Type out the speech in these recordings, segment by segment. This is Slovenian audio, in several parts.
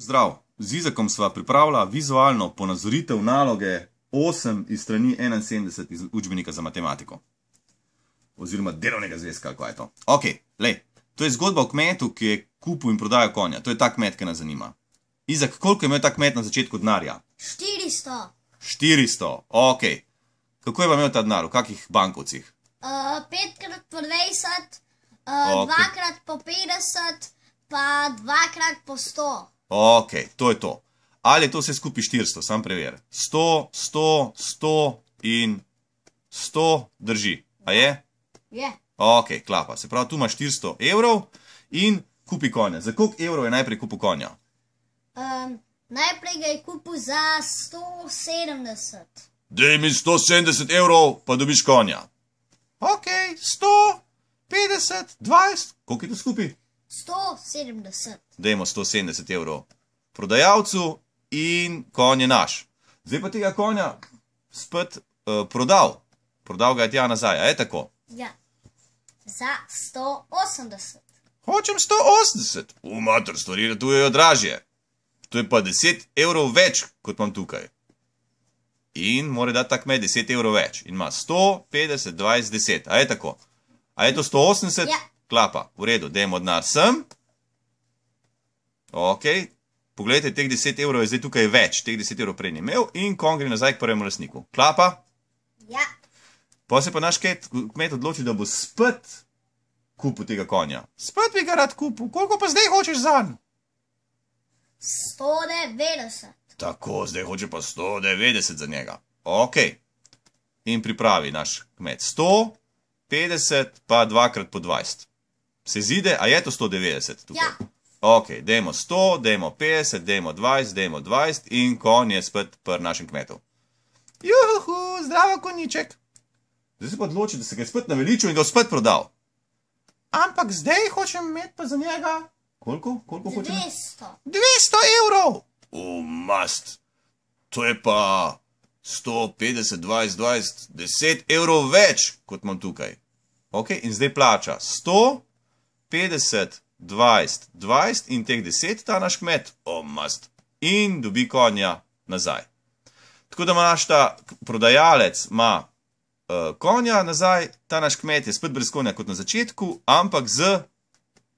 Zdrav, z Izakom sva pripravila vizualno ponazoritev naloge 8 iz strani 71 iz učbenika za matematiko. Oziroma delovnega zvezka, kako je to. Ok, lej, to je zgodba o kmetu, ki je kupil in prodajal konja. To je ta kmet, ki nas zanima. Izak, koliko je imel ta kmet na začetku denarja? 400. 400, ok. Kako je pa imel ta denar, v kakih bankovcih? Eh, petkrat po 20, eh, dvakrat po 50, pa dvakrat po 100. Ok, to je to. Ali je to vse skupaj 400, sam prever. 100, 100, 100 in 100 drži. A je? Je. Ok, klapa. Se pravi, tu imaš 400 evrov in kupi konja. Za koliko evrov je najprej kupil konja? Najprej ga je kupil za 170. Dej mi 170 evrov, pa dobiš konja. Ok, 100, 50, 20, koliko je to skupaj? 170. Dajmo 170 evrov prodajalcu in konje naš. Zdaj pa tega konja spet uh, prodal. Prodal ga je tja nazaj, a je tako? Ja. Za 180. Hočem 180. V mater stvari ratujejo dražje. To je pa 10 evrov več, kot imam tukaj. In mora dati tak med 10 evrov več. In ima 150, 20, 10. A je tako? A je to 180? Ja klapa, v redu, dajmo denar sem. Ok, pogledajte, teh 10 evrov je zdaj tukaj več, teh 10 evrov prej ne imel in kon gre nazaj k prvemu lasniku. Klapa? Ja. Pa se pa naš kmet odloči, da bo spet kupil tega konja. Spet bi ga rad kupil, koliko pa zdaj hočeš zanj? 190. Tako, zdaj hoče pa 190 za njega. Ok, in pripravi naš kmet 100, 50 pa dvakrat po 20. Se zide, a je to 190 tukaj? Ja. Ok, dejmo 100, dejmo 50, dejmo 20, dejmo 20 in konj je spet pr našem kmetu. Juhu, zdravo konjiček. Zdaj se pa odloči, da se ga je spet naveličil in ga spet prodal. Ampak zdaj hočem imeti pa za njega... Koliko? Koliko hočem? 200. 200 evrov! U, mast. To je pa 150, 20, 20, 10 evrov več, kot imam tukaj. Ok, in zdaj plača 100 evrov. 50, 20, 20 in teh 10 ta naš kmet omast in dobi konja nazaj. Tako da ima naš ta prodajalec ma, uh, konja nazaj, ta naš kmet je spet brez konja kot na začetku, ampak z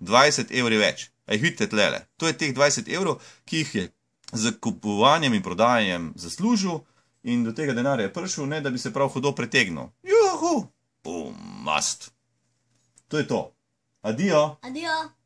20 evri več. Ej, vidite tlele, to je teh 20 evrov, ki jih je z kupovanjem in prodajanjem zaslužil in do tega denarja je prišel, ne da bi se prav hodo pretegnil. Juhu, omast. To je to. Addio. Addio.